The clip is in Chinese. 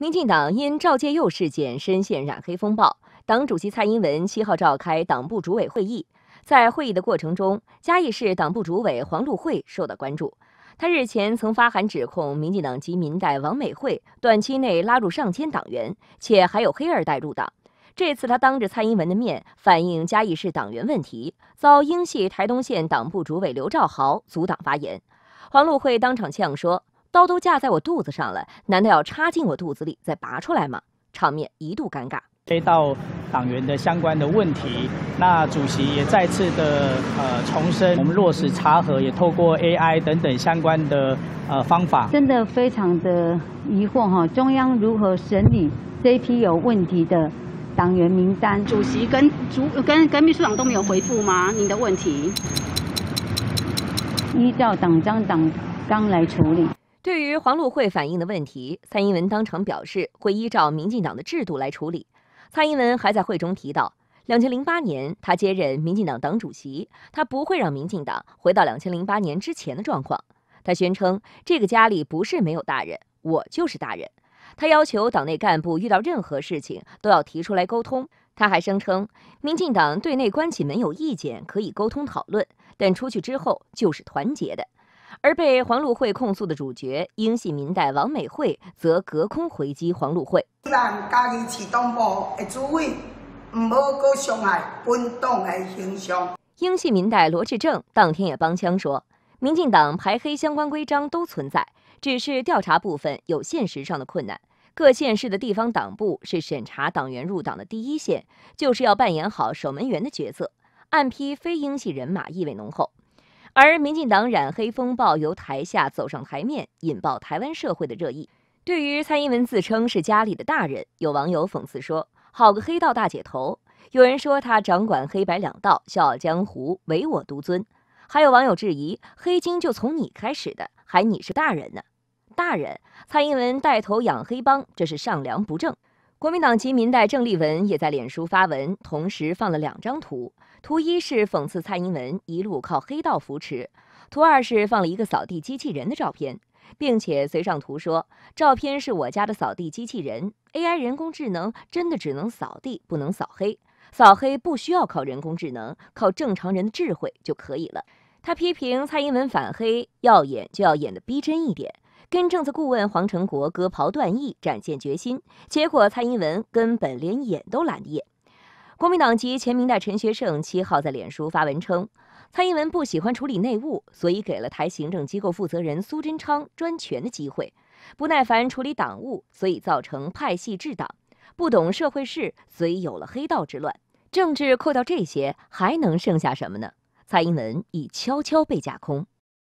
民进党因赵介佑事件深陷染黑风暴，党主席蔡英文七号召开党部主委会议，在会议的过程中，嘉义市党部主委黄露慧受到关注。他日前曾发函指控民进党及民代王美惠短期内拉入上千党员，且还有黑二代入党。这次他当着蔡英文的面反映嘉义市党员问题，遭英系台东县党部主委刘兆豪阻挡发言。黄露慧当场呛说。刀都架在我肚子上了，难道要插进我肚子里再拔出来吗？场面一度尴尬。这到党员的相关的问题，那主席也再次的呃重申，我们落实查核也透过 AI 等等相关的呃方法。真的非常的疑惑哈，中央如何审理这批有问题的党员名单？主席跟主跟跟秘书长都没有回复吗？您的问题？依照党章党纲来处理。对于黄璐慧反映的问题，蔡英文当场表示会依照民进党的制度来处理。蔡英文还在会中提到，两千零八年他接任民进党党主席，他不会让民进党回到两千零八年之前的状况。他宣称这个家里不是没有大人，我就是大人。他要求党内干部遇到任何事情都要提出来沟通。他还声称，民进党对内关起门有意见可以沟通讨论，但出去之后就是团结的。而被黄璐慧控诉的主角英系民代王美惠则隔空回击黄璐慧：“部的主委唔好伤害本党的形象。英系民代罗志正当天也帮腔说，民进党排黑相关规章都存在，只是调查部分有现实上的困难。各县市的地方党部是审查党员入党的第一线，就是要扮演好守门员的角色，暗批非英系人马意味浓厚。而民进党染黑风暴由台下走上台面，引爆台湾社会的热议。对于蔡英文自称是家里的大人，有网友讽刺说：“好个黑道大姐头！”有人说他掌管黑白两道，笑傲江湖，唯我独尊。还有网友质疑：“黑金就从你开始的，还你是大人呢？”大人，蔡英文带头养黑帮，这是上梁不正。国民党籍民代郑丽文也在脸书发文，同时放了两张图。图一是讽刺蔡英文一路靠黑道扶持；图二是放了一个扫地机器人的照片，并且随上图说：“照片是我家的扫地机器人，AI 人工智能真的只能扫地，不能扫黑。扫黑不需要靠人工智能，靠正常人的智慧就可以了。”他批评蔡英文反黑要演就要演得逼真一点。跟政策顾问黄成国割袍断义，展现决心。结果蔡英文根本连眼都懒得眼。国民党籍前明代陈学圣七号在脸书发文称，蔡英文不喜欢处理内务，所以给了台行政机构负责人苏贞昌专权的机会；不耐烦处理党务，所以造成派系治党；不懂社会事，所以有了黑道之乱。政治扣掉这些，还能剩下什么呢？蔡英文已悄悄被架空。